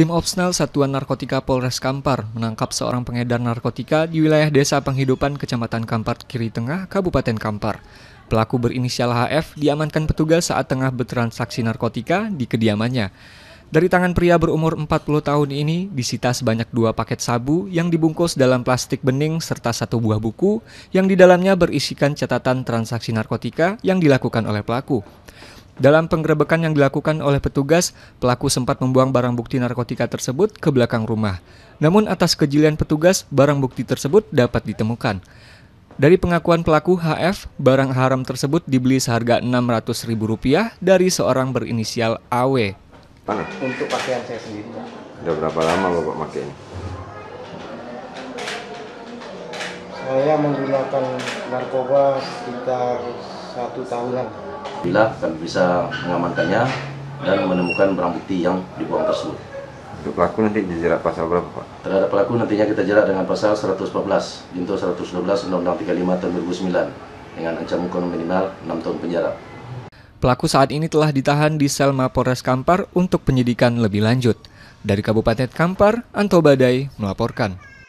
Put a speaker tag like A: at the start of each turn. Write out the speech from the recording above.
A: Tim Opsnel Satuan Narkotika Polres Kampar menangkap seorang pengedar narkotika di wilayah Desa Penghidupan, Kecamatan Kampar Kiri Tengah, Kabupaten Kampar. Pelaku berinisial HF diamankan petugas saat tengah bertransaksi narkotika di kediamannya. Dari tangan pria berumur 40 tahun ini disita sebanyak dua paket sabu yang dibungkus dalam plastik bening serta satu buah buku yang di dalamnya berisikan catatan transaksi narkotika yang dilakukan oleh pelaku. Dalam penggerebekan yang dilakukan oleh petugas, pelaku sempat membuang barang bukti narkotika tersebut ke belakang rumah. Namun atas kejelian petugas, barang bukti tersebut dapat ditemukan. Dari pengakuan pelaku HF, barang haram tersebut dibeli seharga Rp600.000 dari seorang berinisial AW. Mana?
B: Untuk pakaian saya sendiri. Sudah berapa lama Bapak pakainya?
C: Saya menggunakan narkoba sekitar satu tahunan.
B: Bila kami bisa mengamankannya dan menemukan barang bukti yang dibuang tersebut. Untuk pelaku nanti dijerat pasal berapa Pak? Terhadap pelaku nantinya kita jerat dengan pasal 114, Junto 112 Undang-Undang 35 tahun 2009 dengan ancaman hukuman minimal 6 tahun penjara.
A: Pelaku saat ini telah ditahan di sel Mapores Kampar untuk penyidikan lebih lanjut. Dari Kabupaten Kampar, Anto Badai melaporkan.